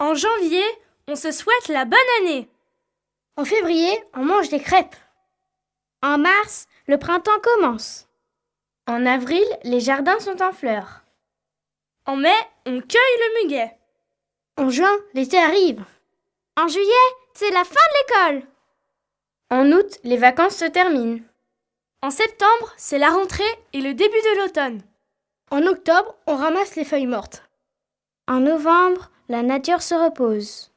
En janvier, on se souhaite la bonne année. En février, on mange des crêpes. En mars, le printemps commence. En avril, les jardins sont en fleurs. En mai, on cueille le muguet. En juin, l'été arrive. En juillet, c'est la fin de l'école. En août, les vacances se terminent. En septembre, c'est la rentrée et le début de l'automne. En octobre, on ramasse les feuilles mortes. En novembre, la nature se repose.